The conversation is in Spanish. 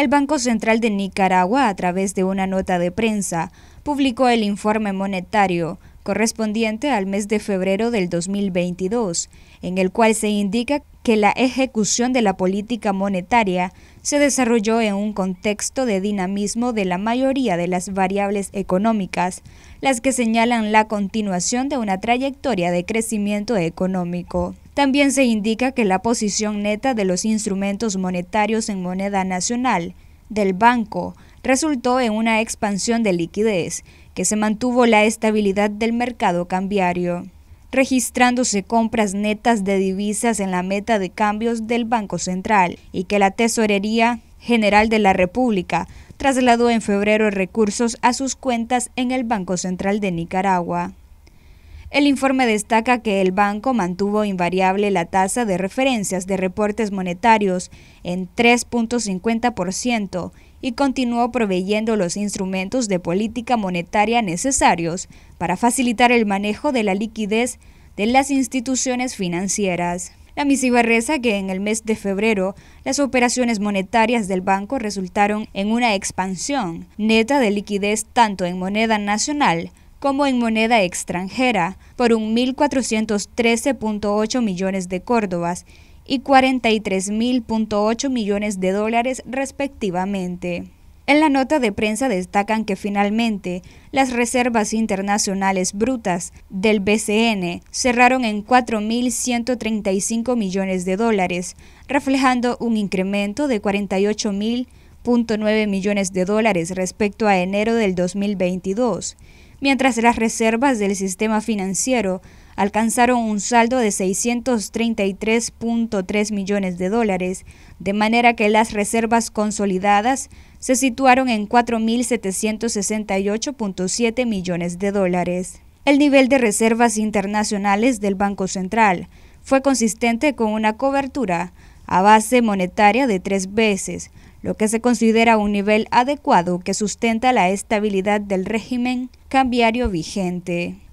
el Banco Central de Nicaragua, a través de una nota de prensa, publicó el informe monetario correspondiente al mes de febrero del 2022, en el cual se indica que la ejecución de la política monetaria se desarrolló en un contexto de dinamismo de la mayoría de las variables económicas, las que señalan la continuación de una trayectoria de crecimiento económico. También se indica que la posición neta de los instrumentos monetarios en moneda nacional del banco resultó en una expansión de liquidez, que se mantuvo la estabilidad del mercado cambiario, registrándose compras netas de divisas en la meta de cambios del Banco Central y que la Tesorería General de la República trasladó en febrero recursos a sus cuentas en el Banco Central de Nicaragua. El informe destaca que el banco mantuvo invariable la tasa de referencias de reportes monetarios en 3.50% y continuó proveyendo los instrumentos de política monetaria necesarios para facilitar el manejo de la liquidez de las instituciones financieras. La misiva reza que en el mes de febrero las operaciones monetarias del banco resultaron en una expansión neta de liquidez tanto en moneda nacional como en moneda extranjera por un 1.413.8 millones de córdobas y 43.8 millones de dólares respectivamente. En la nota de prensa destacan que finalmente las reservas internacionales brutas del BCN cerraron en 4.135 millones de dólares, reflejando un incremento de 48.000.9 millones de dólares respecto a enero del 2022, mientras las reservas del sistema financiero alcanzaron un saldo de 633.3 millones de dólares, de manera que las reservas consolidadas se situaron en 4.768.7 millones de dólares. El nivel de reservas internacionales del Banco Central fue consistente con una cobertura a base monetaria de tres veces, lo que se considera un nivel adecuado que sustenta la estabilidad del régimen cambiario vigente.